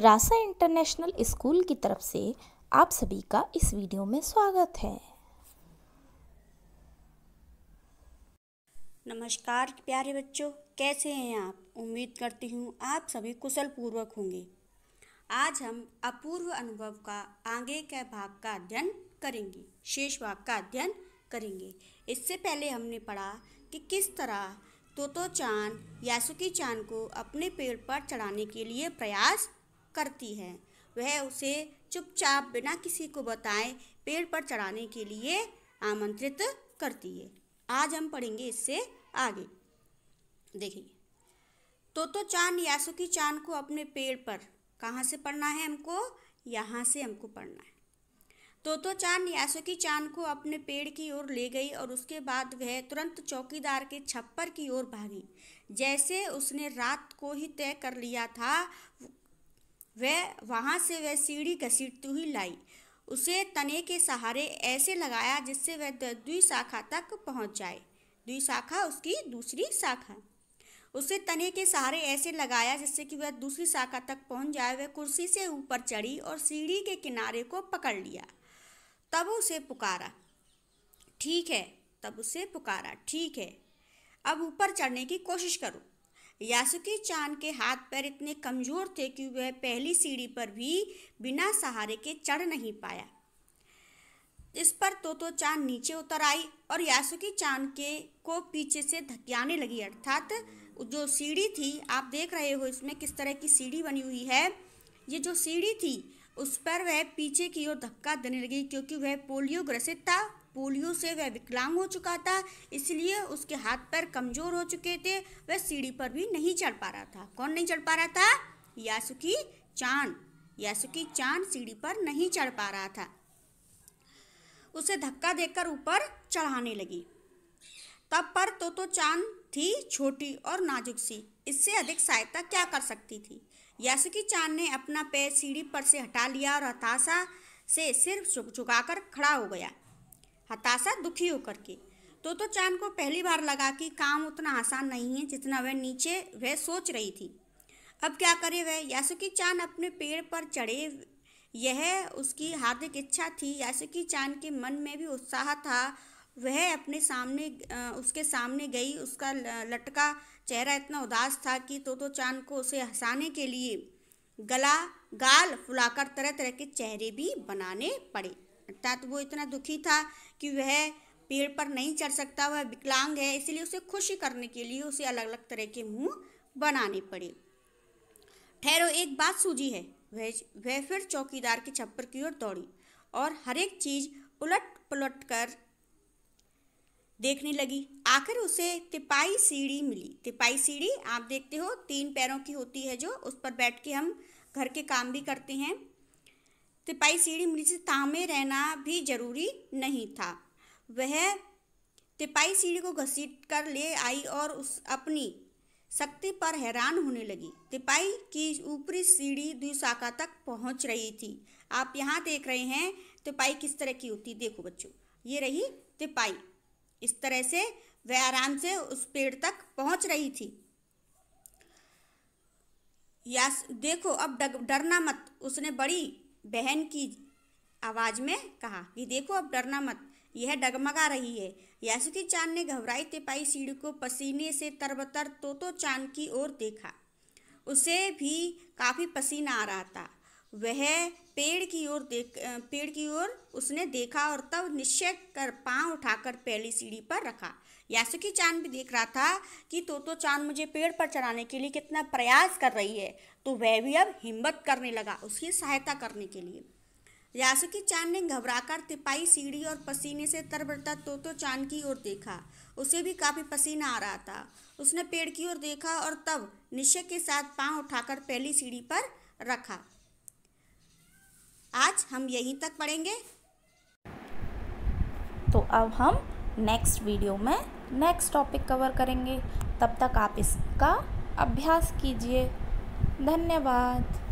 रासा international school की तरफ से आप सभी का इस वीडियो में स्वागत है नमस्कार प्यारे बच्चों कैसे हैं आप उम्मीद करती हूँ आप सभी कुशल पूर्वक होंगे आज हम अपूर्व अनुभव का आगे के भाग का अध्ययन करेंगे शेष भाग का अध्ययन करेंगे इससे पहले हमने पढ़ा कि किस तरह तोतो चांद यासुकी चांद को अपने पेड़ पर चढ़ाने के लिए प्रयास करती है वह उसे चुपचाप बिना किसी को बताए पेड़ पर चढ़ाने के लिए आमंत्रित करती है आज हम पढ़ेंगे इससे आगे देखिए तो तो चांद यासुकी चांद को अपने पेड़ पर कहाँ से पढ़ना है हमको यहाँ से हमको पढ़ना है तो तो चांद यासुकी चांद को अपने पेड़ की ओर ले गई और उसके बाद वह तुरंत चौकीदार के छप्पर की ओर भागी जैसे उसने रात को ही तय कर लिया था वह वहाँ से वह सीढ़ी घसीटती हुई लाई उसे तने के सहारे ऐसे लगाया जिससे वह शाखा तक पहुँच जाए शाखा उसकी दूसरी शाखा उसे तने के सहारे ऐसे लगाया जिससे कि वह दूसरी शाखा तक पहुँच जाए वह कुर्सी से ऊपर चढ़ी और सीढ़ी के किनारे को पकड़ लिया तब उसे पुकारा ठीक है तब उसे पुकारा ठीक है अब ऊपर चढ़ने की कोशिश करो यासुकी चांद के हाथ पैर इतने कमज़ोर थे कि वह पहली सीढ़ी पर भी बिना सहारे के चढ़ नहीं पाया इस पर तो, तो चांद नीचे उतर आई और यासुकी चांद के को पीछे से धकियाने लगी अर्थात जो सीढ़ी थी आप देख रहे हो इसमें किस तरह की सीढ़ी बनी हुई है ये जो सीढ़ी थी उस पर वह पीछे की ओर धक्का देने लगी क्योंकि वह पोलियो ग्रसित था पोलियो से वह विकलांग हो चुका था इसलिए उसके हाथ पैर कमज़ोर हो चुके थे वह सीढ़ी पर भी नहीं चढ़ पा रहा था कौन नहीं चढ़ पा रहा था यासुकी चांद यासुकी चांद सीढ़ी पर नहीं चढ़ पा रहा था उसे धक्का देकर ऊपर चढ़ाने लगी तब पर तो, तो चांद थी छोटी और नाजुक सी इससे अधिक सहायता क्या कर सकती थी यासुकी चांद ने अपना पैर सीढ़ी पर से हटा लिया और हताशा से सिर झुकाकर खड़ा हो गया हताशा दुखी होकर के तो तो चांद को पहली बार लगा कि काम उतना आसान नहीं है जितना वह नीचे वह सोच रही थी अब क्या करे वह यासुकी चांद अपने पेड़ पर चढ़े यह उसकी हार्दिक इच्छा थी यासुकी चांद के मन में भी उत्साह था वह अपने सामने उसके सामने गई उसका लटका चेहरा इतना उदास था कि तोतो तो चांद को उसे हंसाने के लिए गला गाल फुलाकर तरह तरह के चेहरे भी बनाने पड़े अर्थात तो वो इतना दुखी था कि वह पेड़ पर नहीं चढ़ सकता वह विकलांग है इसलिए उसे खुशी करने के लिए उसे अलग अलग तरह के मुंह बनाने पड़े ठहरो एक बात सूझी है वह वह फिर चौकीदार के छप्पर की ओर दौड़ी और हर एक चीज उलट पलट कर देखने लगी आखिर उसे तिपाही सीढ़ी मिली तिपाही सीढ़ी आप देखते हो तीन पैरों की होती है जो उस पर बैठ के हम घर के काम भी करते हैं तिपाही तो सीढ़ी से तामे रहना भी जरूरी नहीं था वह तिपाही सीढ़ी को घसीट कर ले आई और उस अपनी शक्ति पर हैरान होने लगी तिपाही की ऊपरी सीढ़ी दुशाखा तक पहुंच रही थी आप यहाँ देख रहे हैं तिपाई किस तरह की होती देखो बच्चों ये रही तिपाई इस तरह से वह आराम से उस पेड़ तक पहुंच रही थी या देखो अब डरना मत उसने बड़ी बहन की आवाज़ में कहा कि देखो अब डरना मत यह डगमगा रही है यासुकी चांद ने घबराई तिपाई सीढ़ी को पसीने से तरबतर तो, तो चांद की ओर देखा उसे भी काफ़ी पसीना आ रहा था वह पेड़ की ओर देख पेड़ की ओर उसने देखा और तब निश्चय कर पांव उठाकर पहली सीढ़ी पर रखा यासुकी चांद भी देख रहा था कि तो तो चांद मुझे पेड़ पर चढ़ाने के लिए कितना प्रयास कर रही है तो वह भी अब हिम्मत करने लगा उसकी सहायता करने के लिए यासुकी चांद ने घबराकर तिपाई सीढ़ी और पसीने से तरबड़ता तोतो चांद की ओर देखा उसे भी काफ़ी पसीना आ रहा था उसने पेड़ की ओर देखा और तब निश्चय के साथ पांव उठाकर पहली सीढ़ी पर रखा आज हम यहीं तक पढ़ेंगे तो अब हम नेक्स्ट वीडियो में नेक्स्ट टॉपिक कवर करेंगे तब तक आप इसका अभ्यास कीजिए धन्यवाद